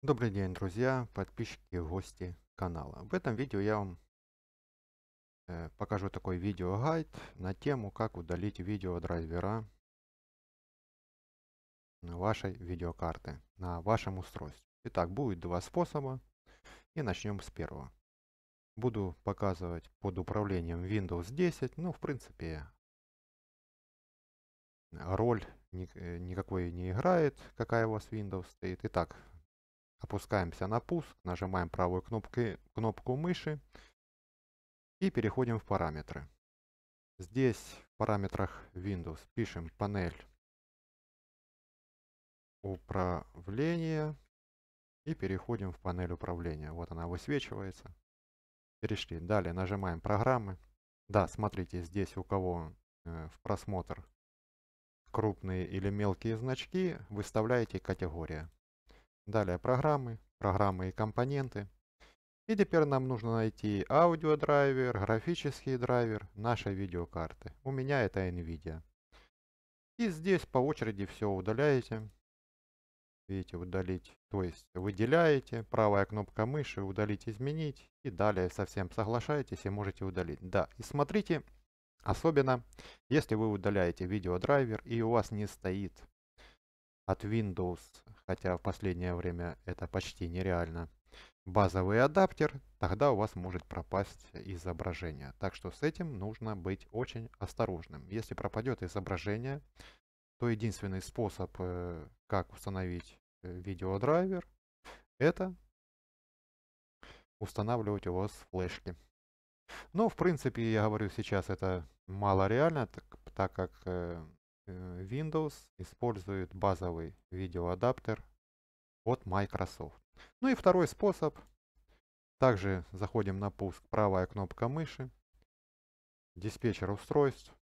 Добрый день, друзья, подписчики гости канала. В этом видео я вам э, покажу такой видеогайд на тему, как удалить видеодрайвера вашей видеокарты на вашем устройстве. Итак, будет два способа и начнем с первого. Буду показывать под управлением Windows 10, но ну, в принципе роль э, никакой не играет, какая у вас Windows стоит. Итак, Опускаемся на пуск, нажимаем правой кнопкой, кнопку мыши и переходим в параметры. Здесь в параметрах Windows пишем панель управления и переходим в панель управления. Вот она высвечивается. Перешли. Далее нажимаем программы. Да, смотрите, здесь у кого э, в просмотр крупные или мелкие значки, выставляете категория. Далее программы, программы и компоненты. И теперь нам нужно найти аудиодрайвер, графический драйвер нашей видеокарты. У меня это NVIDIA. И здесь по очереди все удаляете. Видите, удалить, то есть выделяете, правая кнопка мыши, удалить, изменить. И далее совсем соглашаетесь и можете удалить. Да, и смотрите, особенно если вы удаляете видеодрайвер и у вас не стоит от Windows хотя в последнее время это почти нереально, базовый адаптер, тогда у вас может пропасть изображение. Так что с этим нужно быть очень осторожным. Если пропадет изображение, то единственный способ, э, как установить э, видеодрайвер, это устанавливать его с флешки. Но, ну, в принципе, я говорю сейчас, это мало реально, так, так как э, Э, Windows использует базовый видеоадаптер от Microsoft. Ну и второй способ. Также заходим на пуск, правая кнопка мыши, диспетчер устройств.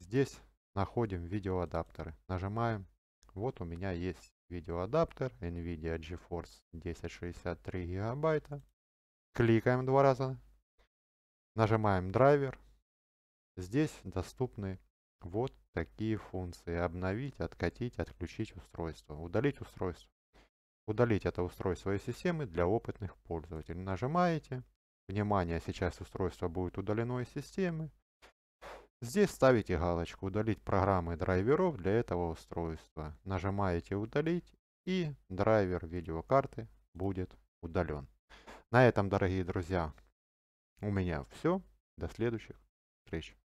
Здесь находим видеоадаптеры. Нажимаем. Вот у меня есть видеоадаптер NVIDIA GeForce 1063 гигабайта. Кликаем два раза. Нажимаем драйвер. Здесь доступны вот такие функции. Обновить, откатить, отключить устройство. Удалить устройство. Удалить это устройство из системы для опытных пользователей. Нажимаете. Внимание, сейчас устройство будет удалено из системы. Здесь ставите галочку «Удалить программы драйверов для этого устройства». Нажимаете «Удалить» и драйвер видеокарты будет удален. На этом, дорогие друзья, у меня все. До следующих встреч.